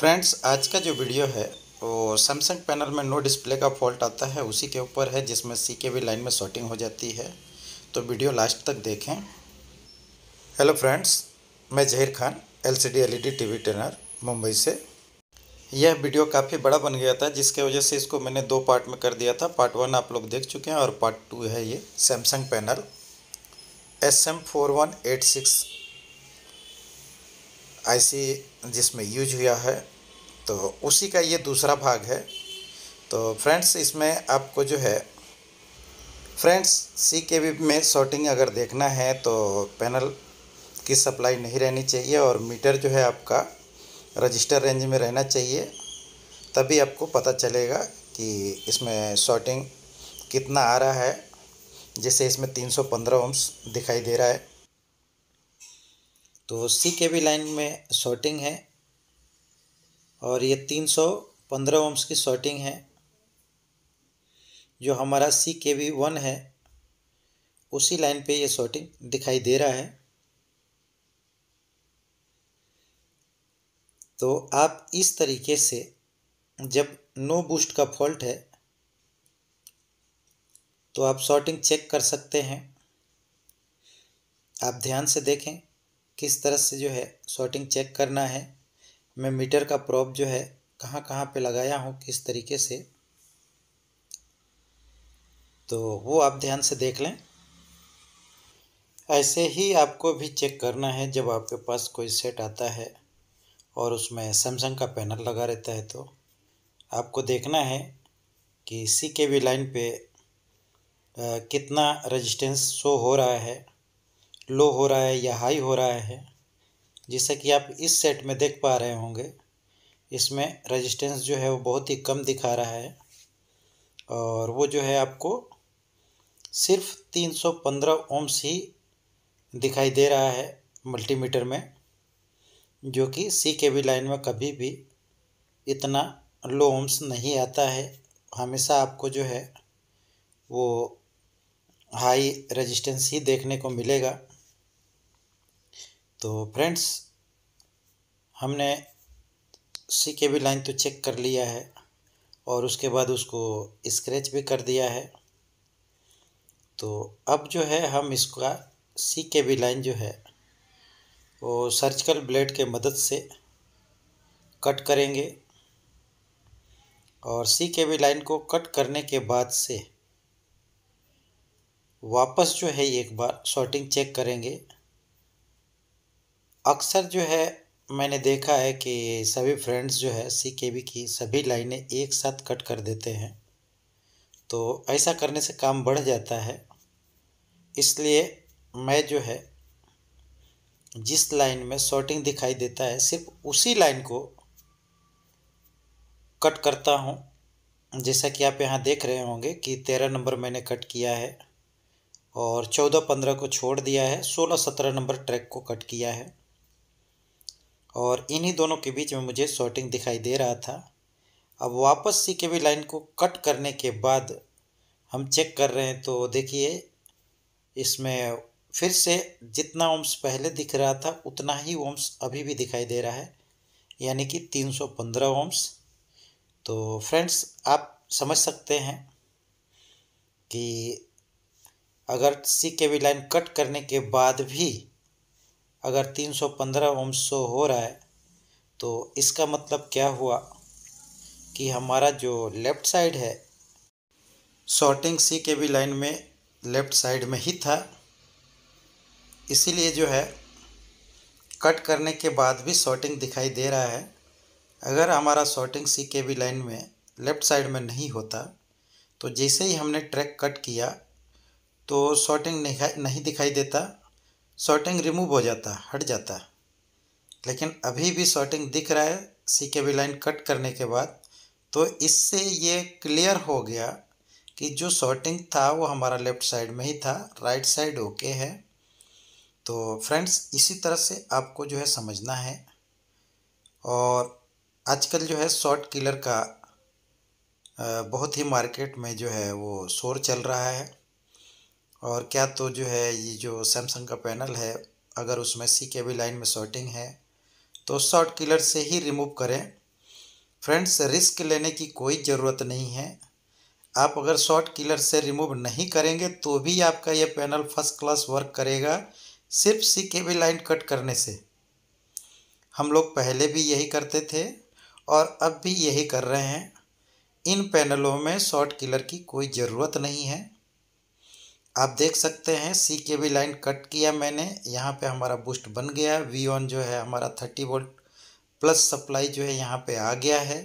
friends आज का जो वीडियो है वो सैमसंग पैनल में नो डिस्प्ले का फॉल्ट आता है उसी के ऊपर है जिसमें सी के वी लाइन में शॉर्टिंग हो जाती है तो वीडियो लास्ट तक देखें हेलो फ्रेंड्स मैं Zaheer Khan LCD LED TV trainer Mumbai से यह वीडियो काफ़ी बड़ा बन गया था जिसके वजह से इसको मैंने दो पार्ट में कर दिया था पार्ट वन आप लोग देख चुके हैं और पार्ट टू है ये Samsung panel S M four one eight six IC जिसमें यूज हुआ है तो उसी का ये दूसरा भाग है तो फ्रेंड्स इसमें आपको जो है फ्रेंड्स सी के वी में शॉर्टिंग अगर देखना है तो पैनल की सप्लाई नहीं रहनी चाहिए और मीटर जो है आपका रजिस्टर रेंज में रहना चाहिए तभी आपको पता चलेगा कि इसमें शॉर्टिंग कितना आ रहा है जैसे इसमें 315 ओम्स दिखाई दे रहा है तो सी के भी लाइन में शॉर्टिंग है और ये तीन सौ पंद्रह ओम्स की शॉर्टिंग है जो हमारा सी के वी वन है उसी लाइन पे ये शॉर्टिंग दिखाई दे रहा है तो आप इस तरीके से जब नो बूस्ट का फॉल्ट है तो आप शॉर्टिंग चेक कर सकते हैं आप ध्यान से देखें किस तरह से जो है शॉर्टिंग चेक करना है मैं मीटर का प्रॉप जो है कहाँ कहाँ पे लगाया हूँ किस तरीके से तो वो आप ध्यान से देख लें ऐसे ही आपको भी चेक करना है जब आपके पास कोई सेट आता है और उसमें सैमसंग का पैनल लगा रहता है तो आपको देखना है कि सी के वी लाइन पे आ, कितना रेजिस्टेंस शो हो रहा है लो हो रहा है या हाई हो रहा है जैसा कि आप इस सेट में देख पा रहे होंगे इसमें रेजिस्टेंस जो है वो बहुत ही कम दिखा रहा है और वो जो है आपको सिर्फ 315 ओम्स ही दिखाई दे रहा है मल्टीमीटर में जो कि सी के बी लाइन में कभी भी इतना लो ओम्स नहीं आता है हमेशा आपको जो है वो हाई रेजिस्टेंस ही देखने को मिलेगा तो फ्रेंड्स हमने सी के भी लाइन तो चेक कर लिया है और उसके बाद उसको स्क्रैच भी कर दिया है तो अब जो है हम इसका सी के भी लाइन जो है वो सर्जिकल ब्लेड के मदद से कट करेंगे और सी के भी लाइन को कट करने के बाद से वापस जो है एक बार शॉर्टिंग चेक करेंगे अक्सर जो है मैंने देखा है कि सभी फ्रेंड्स जो है सी के बी की सभी लाइनें एक साथ कट कर देते हैं तो ऐसा करने से काम बढ़ जाता है इसलिए मैं जो है जिस लाइन में शॉर्टिंग दिखाई देता है सिर्फ उसी लाइन को कट करता हूँ जैसा कि आप यहाँ देख रहे होंगे कि तेरह नंबर मैंने कट किया है और चौदह पंद्रह को छोड़ दिया है सोलह सत्रह नंबर ट्रैक को कट किया है और इन्हीं दोनों के बीच में मुझे शॉर्टिंग दिखाई दे रहा था अब वापस सी के बी लाइन को कट करने के बाद हम चेक कर रहे हैं तो देखिए इसमें फिर से जितना ओम्स पहले दिख रहा था उतना ही ओम्स अभी भी दिखाई दे रहा है यानी कि 315 ओम्स तो फ्रेंड्स आप समझ सकते हैं कि अगर सी के बी लाइन कट करने के बाद भी अगर 315 ओम सो हो रहा है तो इसका मतलब क्या हुआ कि हमारा जो लेफ़्ट साइड है शॉर्टिंग सी के भी लाइन में लेफ़्ट साइड में ही था इसीलिए जो है कट करने के बाद भी शॉर्टिंग दिखाई दे रहा है अगर हमारा शॉर्टिंग सी के भी लाइन में लेफ़्ट साइड में नहीं होता तो जैसे ही हमने ट्रैक कट किया तो शॉर्टिंग नहीं दिखाई देता शॉर्टिंग रिमूव हो जाता हट जाता लेकिन अभी भी शॉर्टिंग दिख रहा है सी के बी लाइन कट करने के बाद तो इससे ये क्लियर हो गया कि जो शॉर्टिंग था वो हमारा लेफ्ट साइड में ही था राइट साइड ओके है तो फ्रेंड्स इसी तरह से आपको जो है समझना है और आजकल जो है शॉर्ट किलर का बहुत ही मार्केट में जो है वो शोर चल रहा है और क्या तो जो है ये जो सैमसंग का पैनल है अगर उसमें सी के बी लाइन में शॉर्टिंग है तो शॉर्ट किलर से ही रिमूव करें फ्रेंड्स रिस्क लेने की कोई ज़रूरत नहीं है आप अगर शॉर्ट किलर से रिमूव नहीं करेंगे तो भी आपका यह पैनल फर्स्ट क्लास वर्क करेगा सिर्फ सी के बी लाइन कट करने से हम लोग पहले भी यही करते थे और अब भी यही कर रहे हैं इन पैनलों में शॉर्ट किलर की कोई ज़रूरत नहीं है आप देख सकते हैं सी के भी लाइन कट किया मैंने यहाँ पे हमारा बूस्ट बन गया वी ऑन जो है हमारा थर्टी वोल्ट प्लस सप्लाई जो है यहाँ पे आ गया है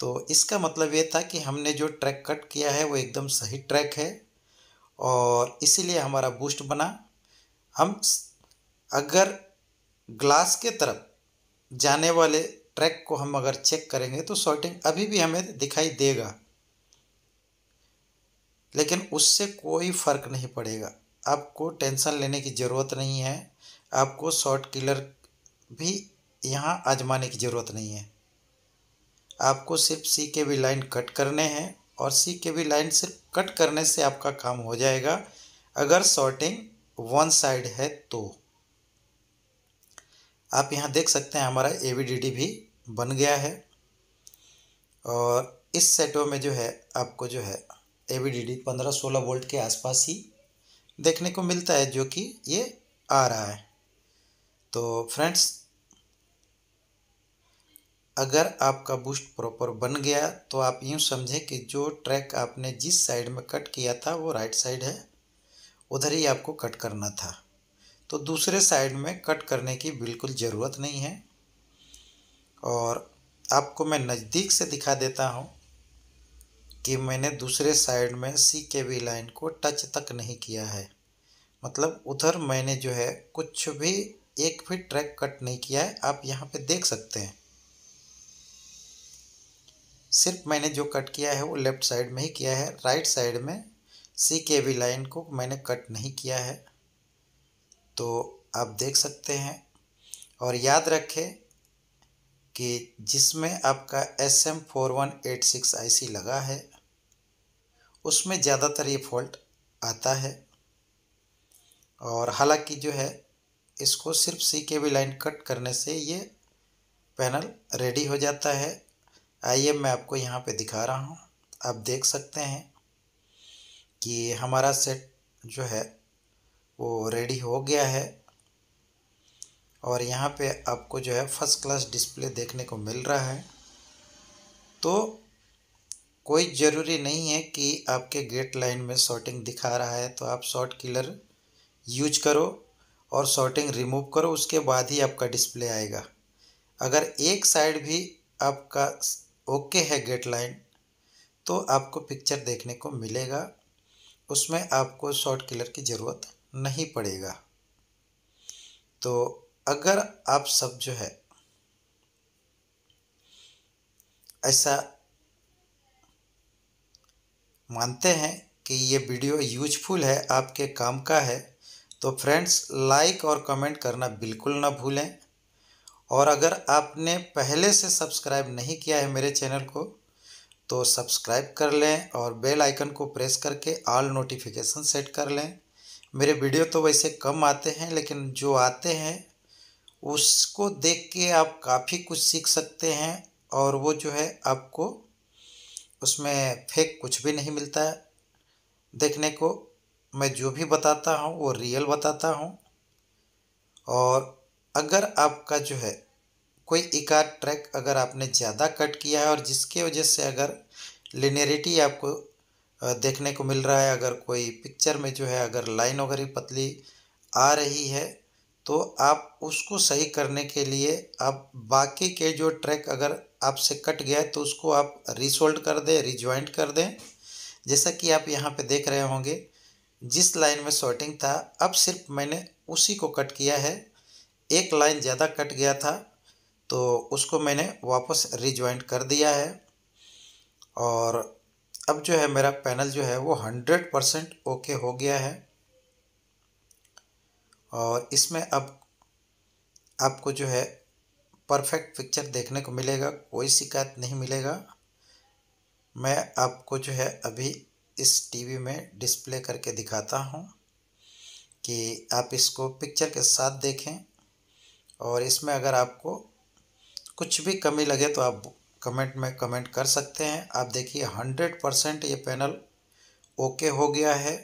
तो इसका मतलब ये था कि हमने जो ट्रैक कट किया है वो एकदम सही ट्रैक है और इसीलिए हमारा बूस्ट बना हम अगर ग्लास के तरफ जाने वाले ट्रैक को हम अगर चेक करेंगे तो शॉर्टिंग अभी भी हमें दिखाई देगा लेकिन उससे कोई फ़र्क नहीं पड़ेगा आपको टेंशन लेने की ज़रूरत नहीं है आपको शॉर्ट किलर भी यहाँ आजमाने की ज़रूरत नहीं है आपको सिर्फ सी के भी लाइन कट करने हैं और सी के भी लाइन सिर्फ कट करने से आपका काम हो जाएगा अगर शॉर्टिंग वन साइड है तो आप यहाँ देख सकते हैं हमारा ए भी बन गया है और इस सेटों में जो है आपको जो है ए बी डी डी पंद्रह सोलह वोल्ट के आसपास ही देखने को मिलता है जो कि ये आ रहा है तो फ्रेंड्स अगर आपका बूस्ट प्रॉपर बन गया तो आप यूँ समझें कि जो ट्रैक आपने जिस साइड में कट किया था वो राइट साइड है उधर ही आपको कट करना था तो दूसरे साइड में कट करने की बिल्कुल ज़रूरत नहीं है और आपको मैं नज़दीक से दिखा देता हूँ कि मैंने दूसरे साइड में सी के बी लाइन को टच तक नहीं किया है मतलब उधर मैंने जो है कुछ भी एक भी ट्रैक कट नहीं किया है आप यहाँ पे देख सकते हैं सिर्फ मैंने जो कट किया है वो लेफ़्ट साइड में ही किया है राइट साइड में सी के बी लाइन को मैंने कट नहीं किया है तो आप देख सकते हैं और याद रखें कि जिसमें आपका S M four one eight six I C लगा है उसमें ज़्यादातर ये फॉल्ट आता है और हालांकि जो है इसको सिर्फ सी के वी लाइन कट करने से ये पैनल रेडी हो जाता है आइए मैं आपको यहाँ पे दिखा रहा हूँ आप देख सकते हैं कि हमारा सेट जो है वो रेडी हो गया है और यहाँ पे आपको जो है फर्स्ट क्लास डिस्प्ले देखने को मिल रहा है तो कोई ज़रूरी नहीं है कि आपके गेट लाइन में शॉर्टिंग दिखा रहा है तो आप शॉर्ट किलर यूज करो और शॉर्टिंग रिमूव करो उसके बाद ही आपका डिस्प्ले आएगा अगर एक साइड भी आपका ओके है गेट लाइन तो आपको पिक्चर देखने को मिलेगा उसमें आपको शॉर्ट किलर की ज़रूरत नहीं पड़ेगा तो अगर आप सब जो है ऐसा मानते हैं कि ये वीडियो यूजफुल है आपके काम का है तो फ्रेंड्स लाइक और कमेंट करना बिल्कुल ना भूलें और अगर आपने पहले से सब्सक्राइब नहीं किया है मेरे चैनल को तो सब्सक्राइब कर लें और बेल आइकन को प्रेस करके ऑल नोटिफिकेशन सेट कर लें मेरे वीडियो तो वैसे कम आते हैं लेकिन जो आते हैं उसको देख के आप काफ़ी कुछ सीख सकते हैं और वो जो है आपको उसमें फेक कुछ भी नहीं मिलता है देखने को मैं जो भी बताता हूँ वो रियल बताता हूँ और अगर आपका जो है कोई एक आध ट्रैक अगर आपने ज़्यादा कट किया है और जिसके वजह से अगर लिनेरिटी आपको देखने को मिल रहा है अगर कोई पिक्चर में जो है अगर लाइन वगैरह पतली आ रही है तो आप उसको सही करने के लिए आप बाकी के जो ट्रैक अगर आपसे कट गया तो उसको आप रिसोल्ड कर दें रिजॉइंट कर दें जैसा कि आप यहाँ पे देख रहे होंगे जिस लाइन में शॉर्टिंग था अब सिर्फ मैंने उसी को कट किया है एक लाइन ज़्यादा कट गया था तो उसको मैंने वापस रिजॉइंट कर दिया है और अब जो है मेरा पैनल जो है वो हंड्रेड परसेंट ओके हो गया है और इसमें अब आपको जो है परफेक्ट पिक्चर देखने को मिलेगा कोई शिकायत नहीं मिलेगा मैं आपको जो है अभी इस टीवी में डिस्प्ले करके दिखाता हूँ कि आप इसको पिक्चर के साथ देखें और इसमें अगर आपको कुछ भी कमी लगे तो आप कमेंट में कमेंट कर सकते हैं आप देखिए हंड्रेड परसेंट ये पैनल ओके हो गया है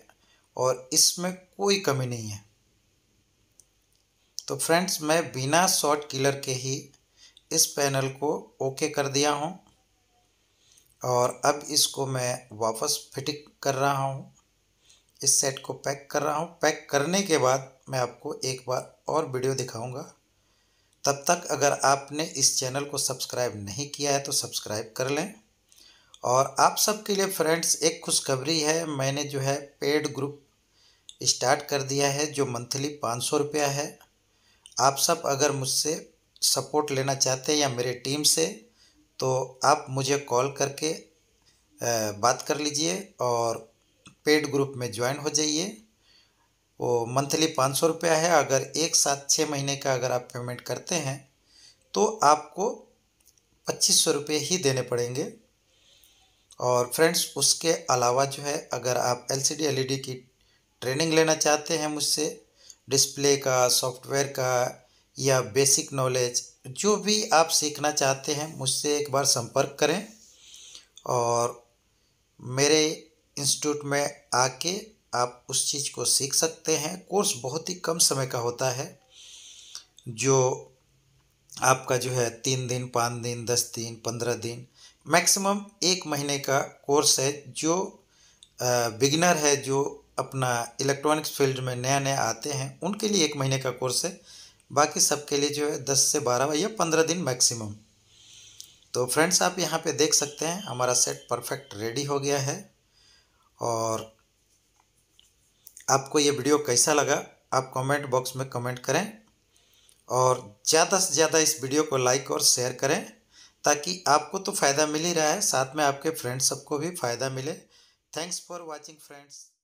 और इसमें कोई कमी नहीं है तो फ्रेंड्स मैं बिना शॉर्ट किलर के ही इस पैनल को ओके कर दिया हूँ और अब इसको मैं वापस फिटिंग कर रहा हूँ इस सेट को पैक कर रहा हूँ पैक करने के बाद मैं आपको एक बार और वीडियो दिखाऊंगा तब तक अगर आपने इस चैनल को सब्सक्राइब नहीं किया है तो सब्सक्राइब कर लें और आप सबके लिए फ्रेंड्स एक खुशखबरी है मैंने जो है पेड ग्रुप स्टार्ट कर दिया है जो मंथली पाँच सौ रुपया है आप सब अगर मुझसे सपोर्ट लेना चाहते हैं या मेरे टीम से तो आप मुझे कॉल करके बात कर लीजिए और पेड ग्रुप में ज्वाइन हो जाइए वो मंथली पाँच सौ रुपया है अगर एक साथ छः महीने का अगर आप पेमेंट करते हैं तो आपको पच्चीस सौ रुपये ही देने पड़ेंगे और फ्रेंड्स उसके अलावा जो है अगर आप L C D L E D की ट्रेनिंग लेना चाहते हैं मुझसे डिस्प्ले का सॉफ्टवेयर का या बेसिक नॉलेज जो भी आप सीखना चाहते हैं मुझसे एक बार संपर्क करें और मेरे इंस्टीट्यूट में आके आप उस चीज़ को सीख सकते हैं कोर्स बहुत ही कम समय का होता है जो आपका जो है तीन दिन पाँच दिन दस दिन पंद्रह दिन मैक्सिमम एक महीने का कोर्स है जो बिगनर है जो अपना इलेक्ट्रॉनिक्स फील्ड में नया नया आते हैं उनके लिए एक महीने का कोर्स है बाकी सबके लिए जो है दस से बारह या पंद्रह दिन मैक्सिमम तो फ्रेंड्स आप यहाँ पे देख सकते हैं हमारा सेट परफेक्ट रेडी हो गया है और आपको ये वीडियो कैसा लगा आप कमेंट बॉक्स में कमेंट करें और ज़्यादा से ज़्यादा इस वीडियो को लाइक और शेयर करें ताकि आपको तो फ़ायदा मिल ही रहा है साथ में आपके फ्रेंड्स सबको भी फ़ायदा मिले थैंक्स फॉर वॉचिंग फ्रेंड्स